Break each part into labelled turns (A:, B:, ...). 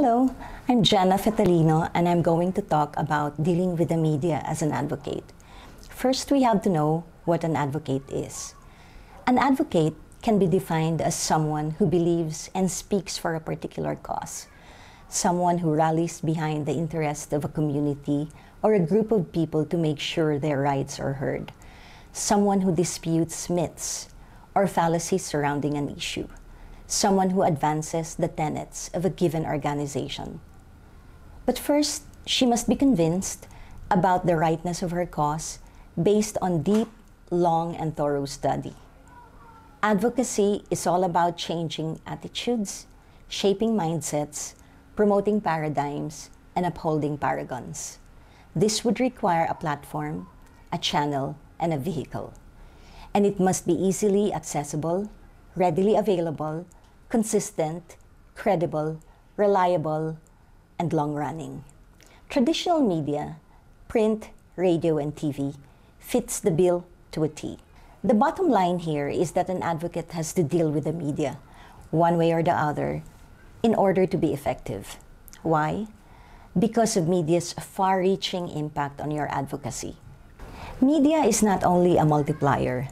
A: Hello, I'm Jenna Fetalino, and I'm going to talk about dealing with the media as an advocate. First, we have to know what an advocate is. An advocate can be defined as someone who believes and speaks for a particular cause, someone who rallies behind the interests of a community or a group of people to make sure their rights are heard, someone who disputes myths or fallacies surrounding an issue someone who advances the tenets of a given organization. But first, she must be convinced about the rightness of her cause based on deep, long, and thorough study. Advocacy is all about changing attitudes, shaping mindsets, promoting paradigms, and upholding paragons. This would require a platform, a channel, and a vehicle. And it must be easily accessible, readily available, consistent, credible, reliable, and long running. Traditional media, print, radio, and TV, fits the bill to a T. The bottom line here is that an advocate has to deal with the media, one way or the other, in order to be effective. Why? Because of media's far reaching impact on your advocacy. Media is not only a multiplier,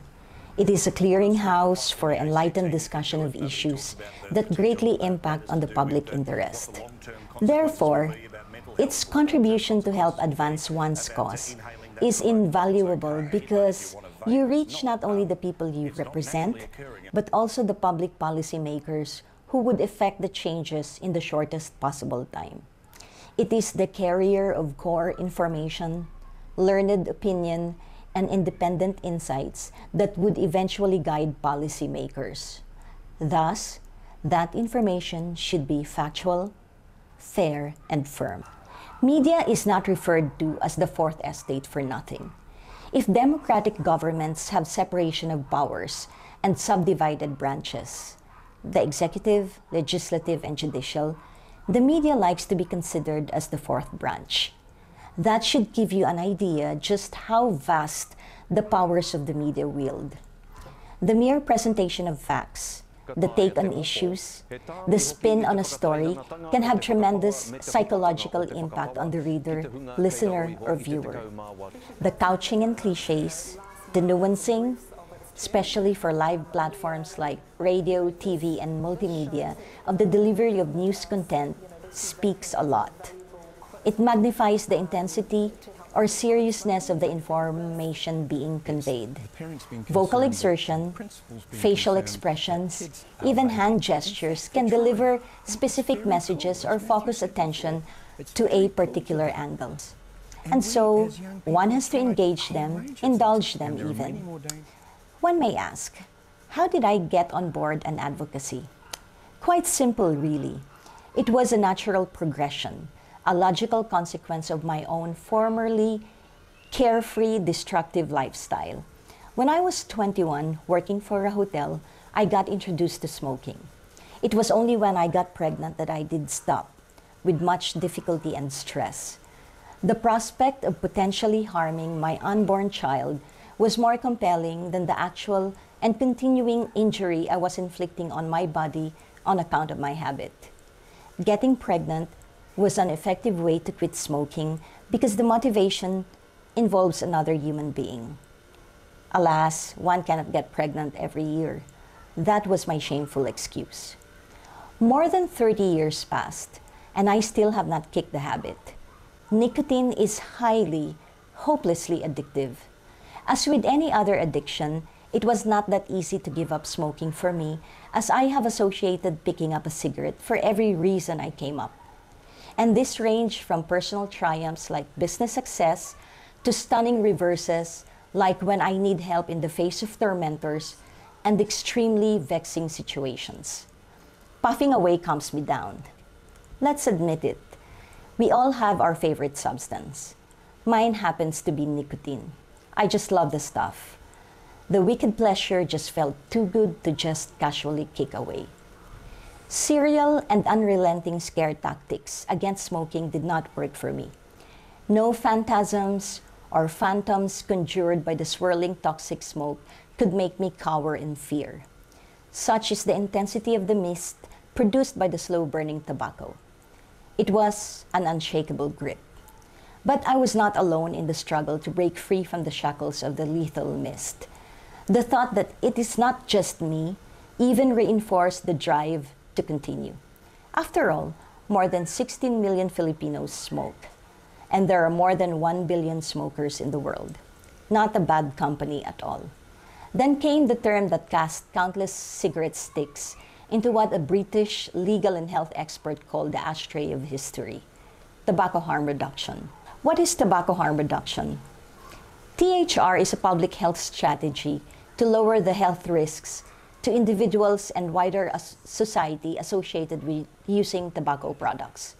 A: it is a clearinghouse for enlightened discussion of issues that greatly impact on the public interest. Therefore, its contribution to help advance one's cause is invaluable because you reach not only the people you represent, but also the public policymakers who would affect the changes in the shortest possible time. It is the carrier of core information, learned opinion, and independent insights that would eventually guide policymakers. Thus, that information should be factual, fair, and firm. Media is not referred to as the fourth estate for nothing. If democratic governments have separation of powers and subdivided branches, the executive, legislative, and judicial, the media likes to be considered as the fourth branch. That should give you an idea just how vast the powers of the media wield. The mere presentation of facts, the take on issues, the spin on a story can have tremendous psychological impact on the reader, listener, or viewer. The couching and cliches, the nuancing, especially for live platforms like radio, TV, and multimedia, of the delivery of news content speaks a lot. It magnifies the intensity or seriousness of the information being conveyed. Vocal exertion, facial expressions, even hand gestures can deliver specific messages or focus attention to a particular angle. And so, one has to engage them, indulge them even. One may ask, how did I get on board an advocacy? Quite simple, really. It was a natural progression a logical consequence of my own formerly carefree, destructive lifestyle. When I was 21, working for a hotel, I got introduced to smoking. It was only when I got pregnant that I did stop, with much difficulty and stress. The prospect of potentially harming my unborn child was more compelling than the actual and continuing injury I was inflicting on my body on account of my habit. Getting pregnant was an effective way to quit smoking because the motivation involves another human being. Alas, one cannot get pregnant every year. That was my shameful excuse. More than 30 years passed, and I still have not kicked the habit. Nicotine is highly, hopelessly addictive. As with any other addiction, it was not that easy to give up smoking for me, as I have associated picking up a cigarette for every reason I came up and this range from personal triumphs like business success to stunning reverses like when I need help in the face of tormentors and extremely vexing situations. Puffing away calms me down. Let's admit it. We all have our favorite substance. Mine happens to be nicotine. I just love the stuff. The wicked pleasure just felt too good to just casually kick away. Serial and unrelenting scare tactics against smoking did not work for me. No phantasms or phantoms conjured by the swirling toxic smoke could make me cower in fear. Such is the intensity of the mist produced by the slow burning tobacco. It was an unshakable grip. But I was not alone in the struggle to break free from the shackles of the lethal mist. The thought that it is not just me even reinforced the drive to continue. After all, more than 16 million Filipinos smoke, and there are more than 1 billion smokers in the world. Not a bad company at all. Then came the term that cast countless cigarette sticks into what a British legal and health expert called the ashtray of history tobacco harm reduction. What is tobacco harm reduction? THR is a public health strategy to lower the health risks to individuals and wider as society associated with using tobacco products.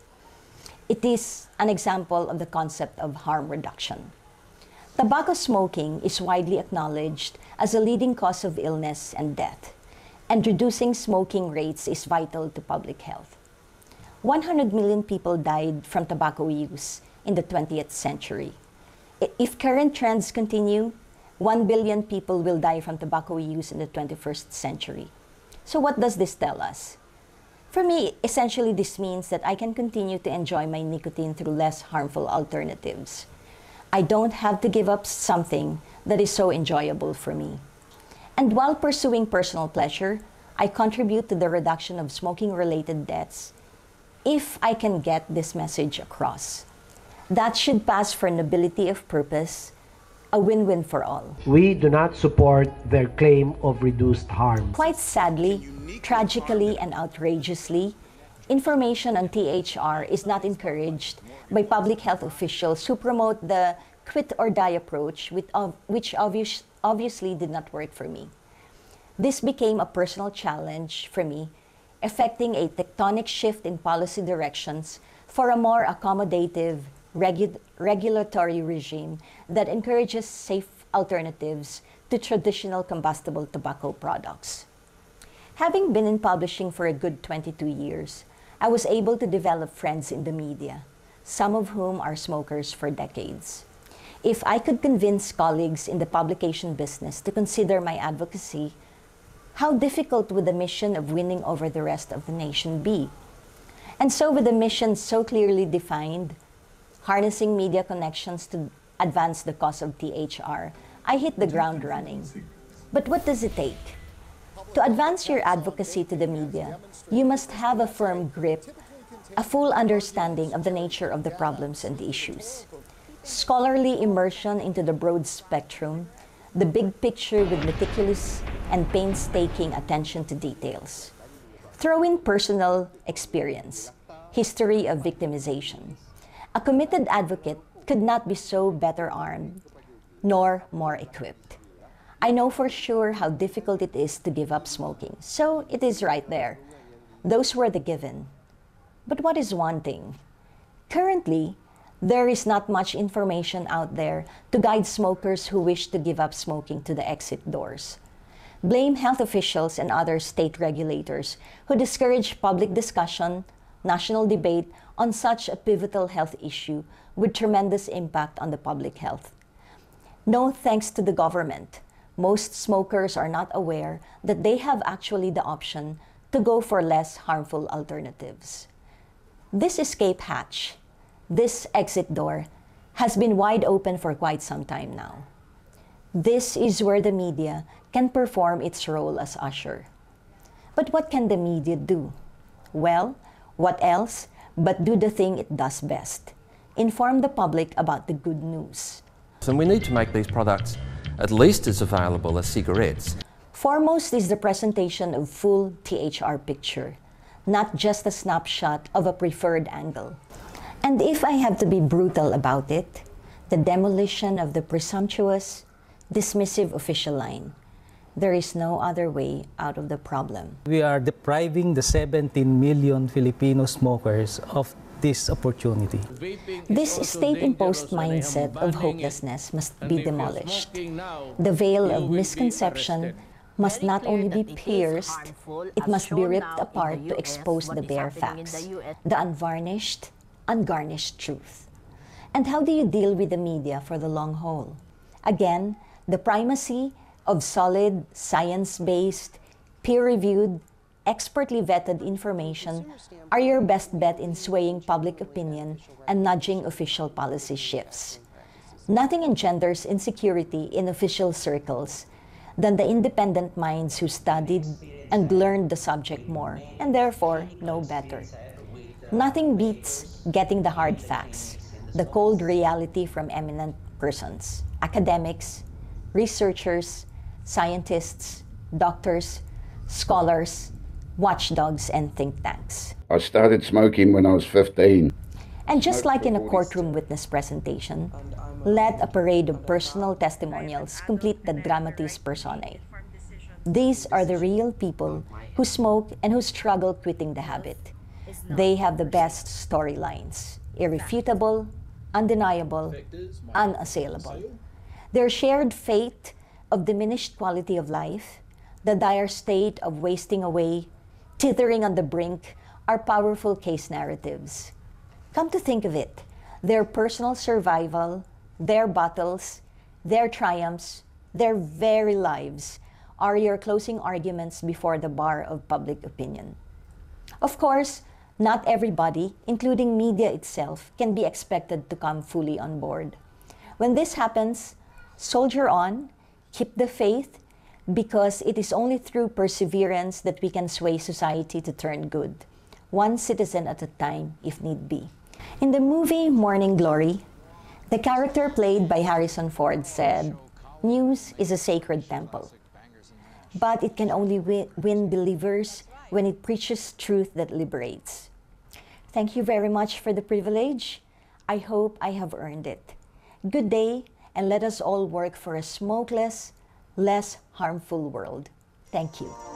A: It is an example of the concept of harm reduction. Tobacco smoking is widely acknowledged as a leading cause of illness and death, and reducing smoking rates is vital to public health. 100 million people died from tobacco use in the 20th century. If current trends continue, 1 billion people will die from tobacco use in the 21st century. So, what does this tell us? For me, essentially, this means that I can continue to enjoy my nicotine through less harmful alternatives. I don't have to give up something that is so enjoyable for me. And while pursuing personal pleasure, I contribute to the reduction of smoking related deaths if I can get this message across. That should pass for nobility of purpose a win win for all. We do not support their claim of reduced harm. Quite sadly, tragically, and outrageously, information on THR is not encouraged by public health officials who promote the quit or die approach, which obvious, obviously did not work for me. This became a personal challenge for me, affecting a tectonic shift in policy directions for a more accommodative, regu regulatory regime that encourages safe alternatives to traditional combustible tobacco products. Having been in publishing for a good 22 years, I was able to develop friends in the media, some of whom are smokers for decades. If I could convince colleagues in the publication business to consider my advocacy, how difficult would the mission of winning over the rest of the nation be? And so, with a mission so clearly defined, harnessing media connections to advance the cause of THR, I hit the ground running. But what does it take? To advance your advocacy to the media, you must have a firm grip, a full understanding of the nature of the problems and the issues, scholarly immersion into the broad spectrum, the big picture with meticulous and painstaking attention to details. Throw in personal experience, history of victimization a committed advocate could not be so better armed, nor more equipped. I know for sure how difficult it is to give up smoking, so it is right there. Those were the given. But what is wanting? Currently, there is not much information out there to guide smokers who wish to give up smoking to the exit doors. Blame health officials and other state regulators who discourage public discussion, national debate, on such a pivotal health issue with tremendous impact on the public health. No thanks to the government, most smokers are not aware that they have actually the option to go for less harmful alternatives. This escape hatch, this exit door, has been wide open for quite some time now. This is where the media can perform its role as usher. But what can the media do? Well, what else but do the thing it does best inform the public about the good news. And we need to make these products at least as available as cigarettes. Foremost is the presentation of full THR picture, not just a snapshot of a preferred angle. And if I have to be brutal about it, the demolition of the presumptuous, dismissive official line there is no other way out of the problem. We are depriving the 17 million Filipino smokers of this opportunity. This state imposed mindset of hopelessness must be demolished. The veil of misconception must not only be pierced, it must be ripped apart to expose the bare facts, the unvarnished, ungarnished truth. And how do you deal with the media for the long haul? Again, the primacy of solid, science based, peer reviewed, expertly vetted information are your best bet in swaying public opinion and nudging official policy shifts. Nothing engenders insecurity in official circles than the independent minds who studied and learned the subject more and therefore know better. Nothing beats getting the hard facts, the cold reality from eminent persons, academics, researchers, scientists, doctors, scholars, watchdogs, and think tanks. I started smoking when I was 15. And just like in a courtroom witness presentation, let a parade of personal testimonials complete the dramatis personae. These are the real people who smoke and who struggle quitting the habit. They have the best storylines, irrefutable, undeniable, unassailable. Their shared fate of diminished quality of life, the dire state of wasting away, tithering on the brink, are powerful case narratives. Come to think of it, their personal survival, their battles, their triumphs, their very lives are your closing arguments before the bar of public opinion. Of course, not everybody, including media itself, can be expected to come fully on board. When this happens, soldier on, keep the faith because it is only through perseverance that we can sway society to turn good, one citizen at a time, if need be. In the movie Morning Glory, the character played by Harrison Ford said, News is a sacred temple, but it can only win believers when it preaches truth that liberates. Thank you very much for the privilege. I hope I have earned it. Good day and let us all work for a smokeless, less harmful world. Thank you.